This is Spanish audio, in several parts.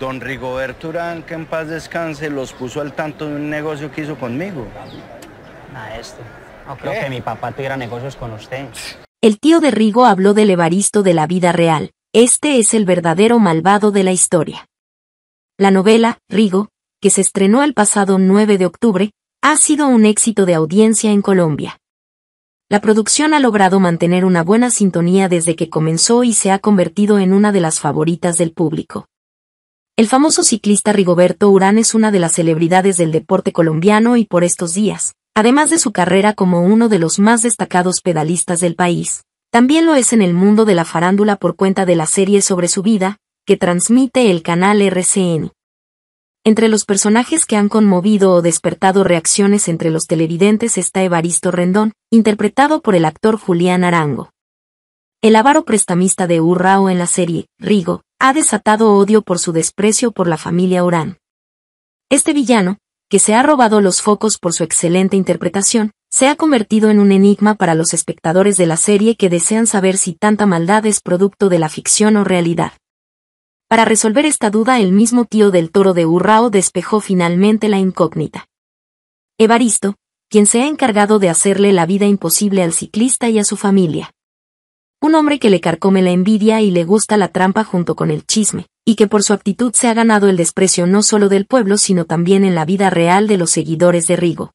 Don Rigoberto Urán, que en paz descanse, los puso al tanto de un negocio que hizo conmigo. Maestro, no creo que mi papá tuviera negocios con usted. El tío de Rigo habló del Evaristo de la vida real. Este es el verdadero malvado de la historia. La novela, Rigo, que se estrenó el pasado 9 de octubre, ha sido un éxito de audiencia en Colombia. La producción ha logrado mantener una buena sintonía desde que comenzó y se ha convertido en una de las favoritas del público. El famoso ciclista Rigoberto Urán es una de las celebridades del deporte colombiano y por estos días, además de su carrera como uno de los más destacados pedalistas del país, también lo es en el mundo de la farándula por cuenta de la serie sobre su vida, que transmite el canal RCN. Entre los personajes que han conmovido o despertado reacciones entre los televidentes está Evaristo Rendón, interpretado por el actor Julián Arango. El avaro prestamista de Urrao en la serie, Rigo, ha desatado odio por su desprecio por la familia Orán. Este villano, que se ha robado los focos por su excelente interpretación, se ha convertido en un enigma para los espectadores de la serie que desean saber si tanta maldad es producto de la ficción o realidad. Para resolver esta duda el mismo tío del toro de Urrao despejó finalmente la incógnita. Evaristo, quien se ha encargado de hacerle la vida imposible al ciclista y a su familia un hombre que le carcome la envidia y le gusta la trampa junto con el chisme, y que por su actitud se ha ganado el desprecio no solo del pueblo sino también en la vida real de los seguidores de Rigo.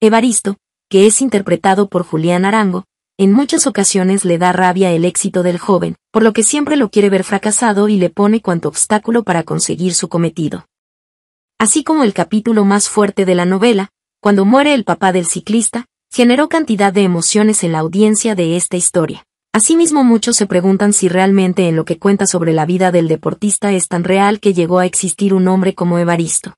Evaristo, que es interpretado por Julián Arango, en muchas ocasiones le da rabia el éxito del joven, por lo que siempre lo quiere ver fracasado y le pone cuanto obstáculo para conseguir su cometido. Así como el capítulo más fuerte de la novela, cuando muere el papá del ciclista, generó cantidad de emociones en la audiencia de esta historia. Asimismo muchos se preguntan si realmente en lo que cuenta sobre la vida del deportista es tan real que llegó a existir un hombre como Evaristo.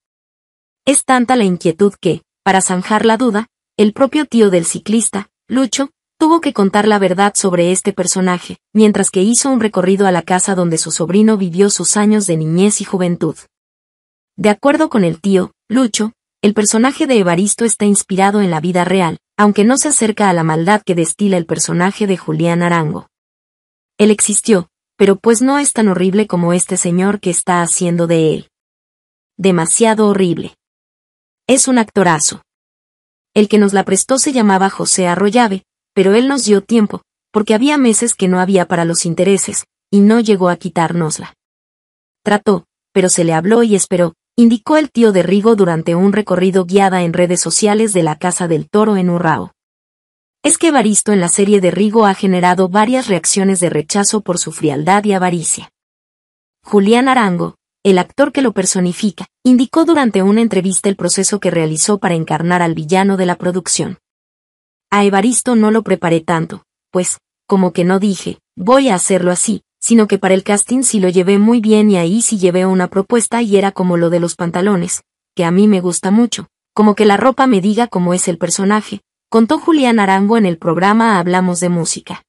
Es tanta la inquietud que, para zanjar la duda, el propio tío del ciclista, Lucho, tuvo que contar la verdad sobre este personaje, mientras que hizo un recorrido a la casa donde su sobrino vivió sus años de niñez y juventud. De acuerdo con el tío, Lucho, el personaje de Evaristo está inspirado en la vida real, aunque no se acerca a la maldad que destila el personaje de Julián Arango. Él existió, pero pues no es tan horrible como este señor que está haciendo de él. Demasiado horrible. Es un actorazo. El que nos la prestó se llamaba José Arroyave, pero él nos dio tiempo, porque había meses que no había para los intereses, y no llegó a quitárnosla. Trató, pero se le habló y esperó, indicó el tío de Rigo durante un recorrido guiada en redes sociales de la Casa del Toro en Urrao. Es que Evaristo en la serie de Rigo ha generado varias reacciones de rechazo por su frialdad y avaricia. Julián Arango, el actor que lo personifica, indicó durante una entrevista el proceso que realizó para encarnar al villano de la producción. A Evaristo no lo preparé tanto, pues, como que no dije, voy a hacerlo así, sino que para el casting sí lo llevé muy bien y ahí sí llevé una propuesta y era como lo de los pantalones, que a mí me gusta mucho, como que la ropa me diga cómo es el personaje, contó Julián Arango en el programa Hablamos de Música.